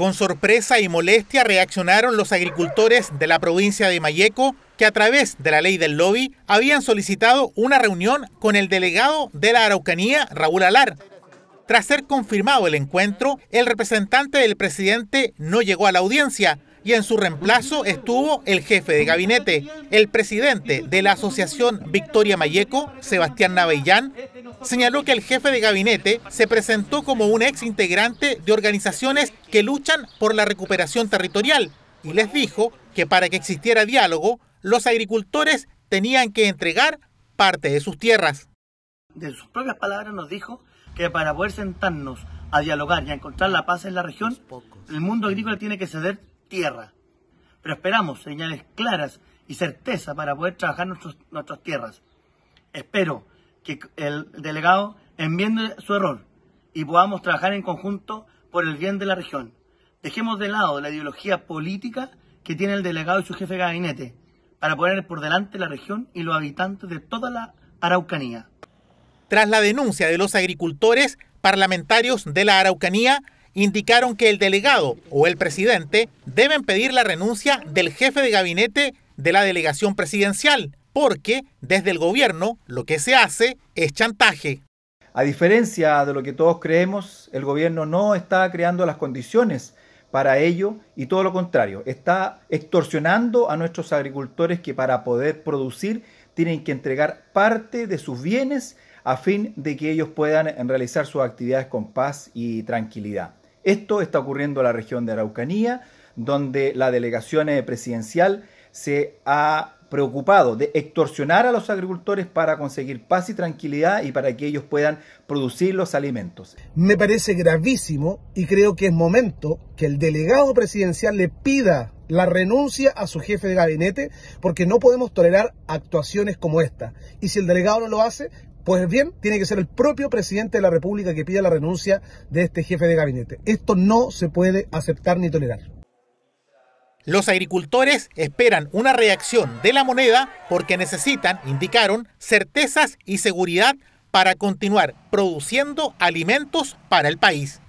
Con sorpresa y molestia reaccionaron los agricultores de la provincia de Mayeco que a través de la ley del lobby habían solicitado una reunión con el delegado de la Araucanía, Raúl Alar. Tras ser confirmado el encuentro, el representante del presidente no llegó a la audiencia y en su reemplazo estuvo el jefe de gabinete, el presidente de la Asociación Victoria Mayeco, Sebastián Navellán, señaló que el jefe de gabinete se presentó como un ex integrante de organizaciones que luchan por la recuperación territorial y les dijo que para que existiera diálogo, los agricultores tenían que entregar parte de sus tierras. De sus propias palabras nos dijo que para poder sentarnos a dialogar y a encontrar la paz en la región, el mundo agrícola tiene que ceder tierra. Pero esperamos señales claras y certeza para poder trabajar nuestras tierras. Espero que el delegado enmiende su error y podamos trabajar en conjunto por el bien de la región. Dejemos de lado la ideología política que tiene el delegado y su jefe de gabinete para poner por delante la región y los habitantes de toda la Araucanía. Tras la denuncia de los agricultores, parlamentarios de la Araucanía indicaron que el delegado o el presidente deben pedir la renuncia del jefe de gabinete de la delegación presidencial porque desde el gobierno lo que se hace es chantaje. A diferencia de lo que todos creemos, el gobierno no está creando las condiciones para ello y todo lo contrario, está extorsionando a nuestros agricultores que para poder producir tienen que entregar parte de sus bienes a fin de que ellos puedan realizar sus actividades con paz y tranquilidad. Esto está ocurriendo en la región de Araucanía, donde la delegación presidencial se ha preocupado de extorsionar a los agricultores para conseguir paz y tranquilidad y para que ellos puedan producir los alimentos. Me parece gravísimo y creo que es momento que el delegado presidencial le pida la renuncia a su jefe de gabinete porque no podemos tolerar actuaciones como esta. Y si el delegado no lo hace, pues bien, tiene que ser el propio presidente de la República que pida la renuncia de este jefe de gabinete. Esto no se puede aceptar ni tolerar. Los agricultores esperan una reacción de la moneda porque necesitan, indicaron, certezas y seguridad para continuar produciendo alimentos para el país.